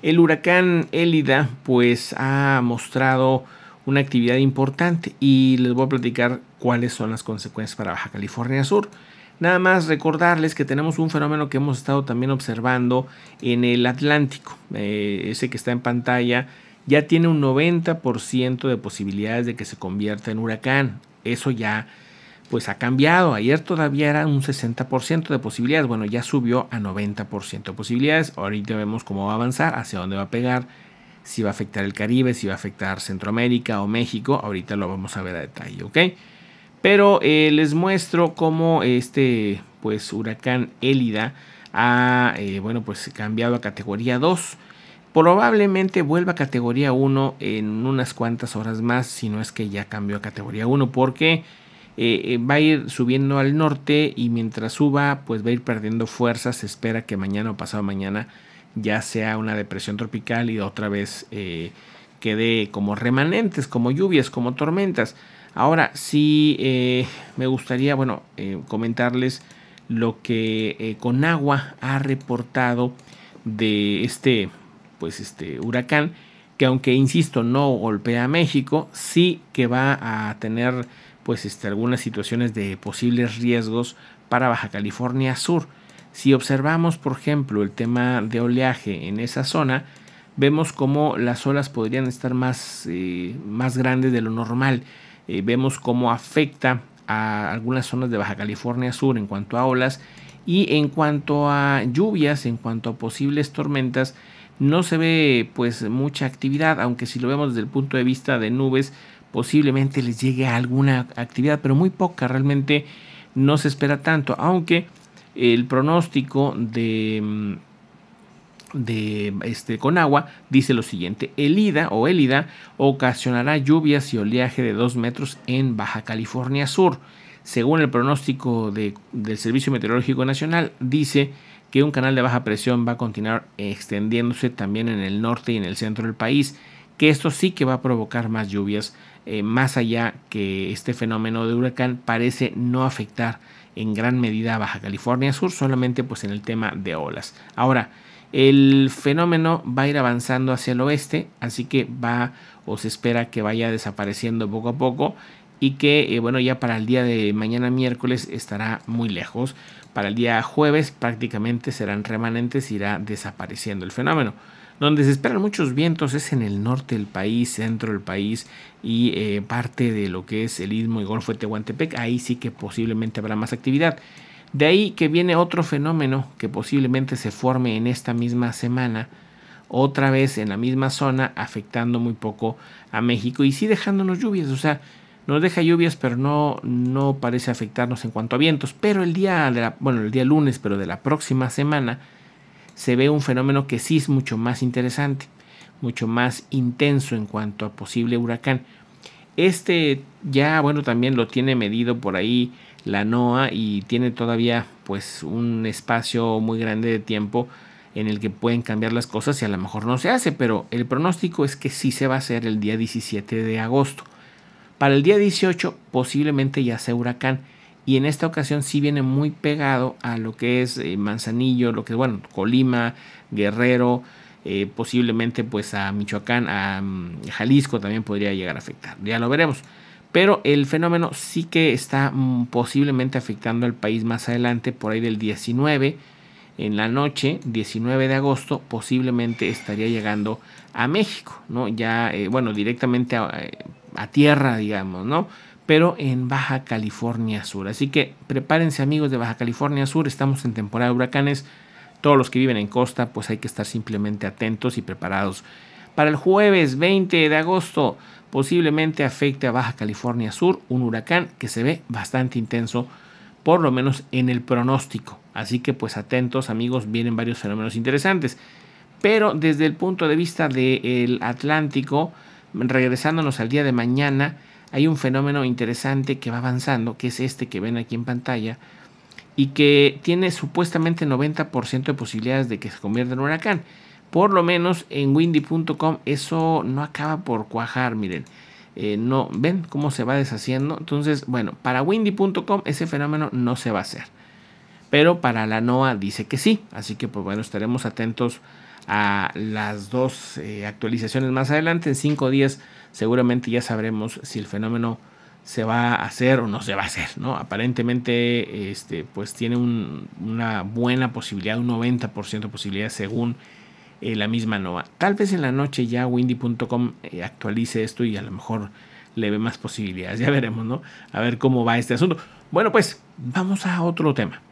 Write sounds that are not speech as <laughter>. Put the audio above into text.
El huracán Élida pues ha mostrado una actividad importante y les voy a platicar cuáles son las consecuencias para Baja California Sur. Nada más recordarles que tenemos un fenómeno que hemos estado también observando en el Atlántico. Eh, ese que está en pantalla ya tiene un 90% de posibilidades de que se convierta en huracán. Eso ya pues ha cambiado. Ayer todavía era un 60% de posibilidades, bueno, ya subió a 90% de posibilidades. Ahorita vemos cómo va a avanzar, hacia dónde va a pegar, si va a afectar el Caribe, si va a afectar Centroamérica o México. Ahorita lo vamos a ver a detalle, ¿ok? Pero eh, les muestro cómo este pues huracán Élida ha eh, bueno, pues cambiado a categoría 2. Probablemente vuelva a categoría 1 en unas cuantas horas más, si no es que ya cambió a categoría 1, porque eh, eh, va a ir subiendo al norte y mientras suba, pues va a ir perdiendo fuerza. Se espera que mañana o pasado mañana ya sea una depresión tropical y otra vez eh, quede como remanentes, como lluvias, como tormentas. Ahora sí me gustaría, bueno, comentarles lo que Conagua ha reportado de este, pues este huracán que aunque insisto no golpea a México, sí que va a tener pues este, algunas situaciones de posibles riesgos para Baja California Sur. Si observamos, por ejemplo, el tema de oleaje en esa zona, vemos cómo las olas podrían estar más, eh, más grandes de lo normal. Eh, vemos cómo afecta a algunas zonas de Baja California Sur en cuanto a olas y en cuanto a lluvias, en cuanto a posibles tormentas, no se ve pues mucha actividad, aunque si lo vemos desde el punto de vista de nubes, posiblemente les llegue alguna actividad, pero muy poca, realmente no se espera tanto, aunque el pronóstico de mm, de este Conagua dice lo siguiente: Elida o Elida ocasionará lluvias y oleaje de 2 metros en Baja California Sur. Según el pronóstico del Servicio Meteorológico Nacional, dice que un canal de baja presión va a continuar extendiéndose también en el norte y en el centro del país, que esto sí que va a provocar más lluvias, eh, más allá que este fenómeno de huracán parece no afectar en gran medida a Baja California Sur, solamente pues en el tema de olas. Ahora, el fenómeno va a ir avanzando hacia el oeste, así que va o se espera que vaya desapareciendo poco a poco y que eh, bueno ya para el día de mañana miércoles estará muy lejos. Para el día jueves prácticamente serán remanentes, irá desapareciendo el fenómeno. Donde se esperan muchos vientos es en el norte del país, centro del país y eh, parte de lo que es el istmo y golfo de Tehuantepec. Ahí sí que posiblemente habrá más actividad. De ahí que viene otro fenómeno que posiblemente se forme en esta misma semana, otra vez en la misma zona, afectando muy poco a México y sí dejándonos lluvias. O sea, nos deja lluvias, pero no, no parece afectarnos en cuanto a vientos. Pero el día, de la, bueno, el día lunes, pero de la próxima semana, se ve un fenómeno que sí es mucho más interesante, mucho más intenso en cuanto a posible huracán. Este ya, bueno, también lo tiene medido por ahí la NOAA y tiene todavía pues un espacio muy grande de tiempo en el que pueden cambiar las cosas y a lo mejor no se hace, pero el pronóstico es que sí se va a hacer el día 17 de agosto. Para el día 18 posiblemente ya sea huracán. Y en esta ocasión sí viene muy pegado a lo que es eh, Manzanillo, lo que es, bueno, Colima, Guerrero, eh, posiblemente pues a Michoacán, a mm, Jalisco también podría llegar a afectar. Ya lo veremos. Pero el fenómeno sí que está mm, posiblemente afectando al país más adelante, por ahí del 19, en la noche, 19 de agosto, posiblemente estaría llegando a México, ¿no? Ya, eh, bueno, directamente a, a tierra, digamos, ¿no? Pero en Baja California Sur. Así que prepárense amigos de Baja California Sur, estamos en temporada de huracanes. Todos los que viven en costa, pues hay que estar simplemente atentos y preparados. Para el jueves 20 de agosto, posiblemente afecte a Baja California Sur un huracán que se ve bastante intenso, por lo menos en el pronóstico. Así que pues atentos amigos, vienen varios fenómenos interesantes. Pero desde el punto de vista del Atlántico, regresándonos al día de mañana, hay un fenómeno interesante que va avanzando, que es este que ven aquí en pantalla, y que tiene supuestamente 90% de posibilidades de que se convierta en huracán. Por lo menos en windy.com eso no acaba por cuajar, miren. Eh, no, ven cómo se va deshaciendo. Entonces, bueno, para windy.com ese fenómeno no se va a hacer. Pero para la NOAA dice que sí. Así que, pues bueno, estaremos atentos a las dos eh, actualizaciones más adelante. En cinco días seguramente ya sabremos si el fenómeno se va a hacer o no se va a hacer, ¿no? Aparentemente, este, pues tiene una buena posibilidad, un 90% de posibilidad según eh, la misma NOAA. Tal vez en la noche ya windy.com eh, actualice esto y a lo mejor le ve más posibilidades. <laughs> Ya veremos, ¿no? A ver cómo va este asunto. Bueno, pues vamos a otro tema.